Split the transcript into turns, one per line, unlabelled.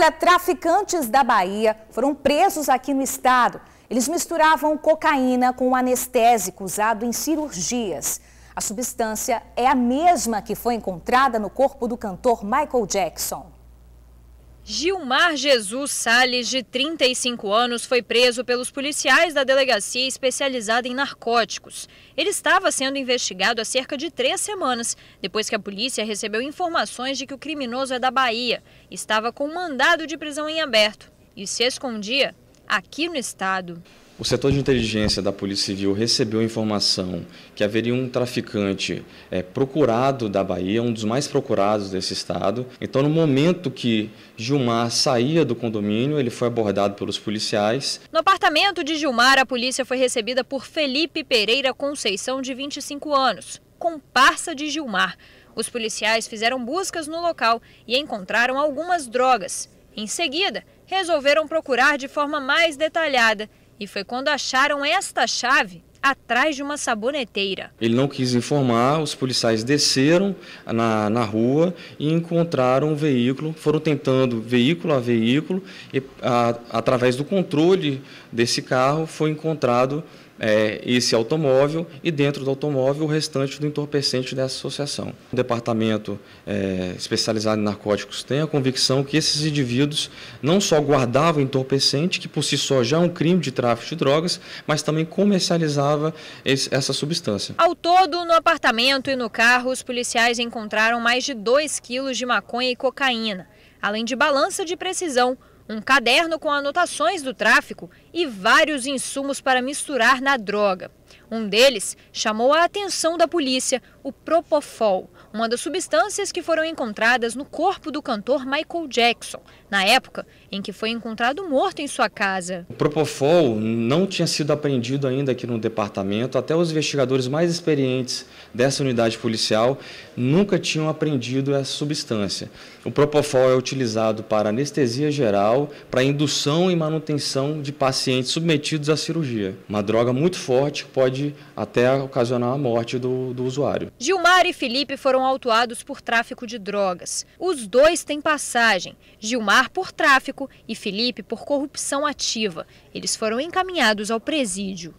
Olha, traficantes da Bahia foram presos aqui no estado. Eles misturavam cocaína com um anestésico usado em cirurgias. A substância é a mesma que foi encontrada no corpo do cantor Michael Jackson. Gilmar Jesus Sales, de 35 anos, foi preso pelos policiais da delegacia especializada em narcóticos. Ele estava sendo investigado há cerca de três semanas, depois que a polícia recebeu informações de que o criminoso é da Bahia, estava com um mandado de prisão em aberto e se escondia aqui no estado.
O setor de inteligência da Polícia Civil recebeu informação que haveria um traficante é, procurado da Bahia, um dos mais procurados desse estado. Então, no momento que Gilmar saía do condomínio, ele foi abordado pelos policiais.
No apartamento de Gilmar, a polícia foi recebida por Felipe Pereira Conceição, de 25 anos, comparsa de Gilmar. Os policiais fizeram buscas no local e encontraram algumas drogas. Em seguida, resolveram procurar de forma mais detalhada e foi quando acharam esta chave atrás de uma saboneteira.
Ele não quis informar, os policiais desceram na, na rua e encontraram o veículo, foram tentando veículo a veículo, e a, através do controle desse carro foi encontrado é, esse automóvel e dentro do automóvel o restante do entorpecente dessa associação. O departamento é, especializado em narcóticos tem a convicção que esses indivíduos não só guardavam entorpecente, que por si só já é um crime de tráfico de drogas, mas também comercializava esse, essa substância.
Ao todo, no apartamento e no carro, os policiais encontraram mais de 2 quilos de maconha e cocaína, além de balança de precisão, um caderno com anotações do tráfico e vários insumos para misturar na droga. Um deles chamou a atenção da polícia, o Propofol, uma das substâncias que foram encontradas no corpo do cantor Michael Jackson, na época em que foi encontrado morto em sua casa.
O Propofol não tinha sido apreendido ainda aqui no departamento, até os investigadores mais experientes dessa unidade policial nunca tinham apreendido essa substância. O Propofol é utilizado para anestesia geral, para indução e manutenção de pacientes submetidos à cirurgia. Uma droga muito forte pode até ocasionar a morte do, do usuário.
Gilmar e Felipe foram autuados por tráfico de drogas. Os dois têm passagem, Gilmar por tráfico e Felipe por corrupção ativa. Eles foram encaminhados ao presídio.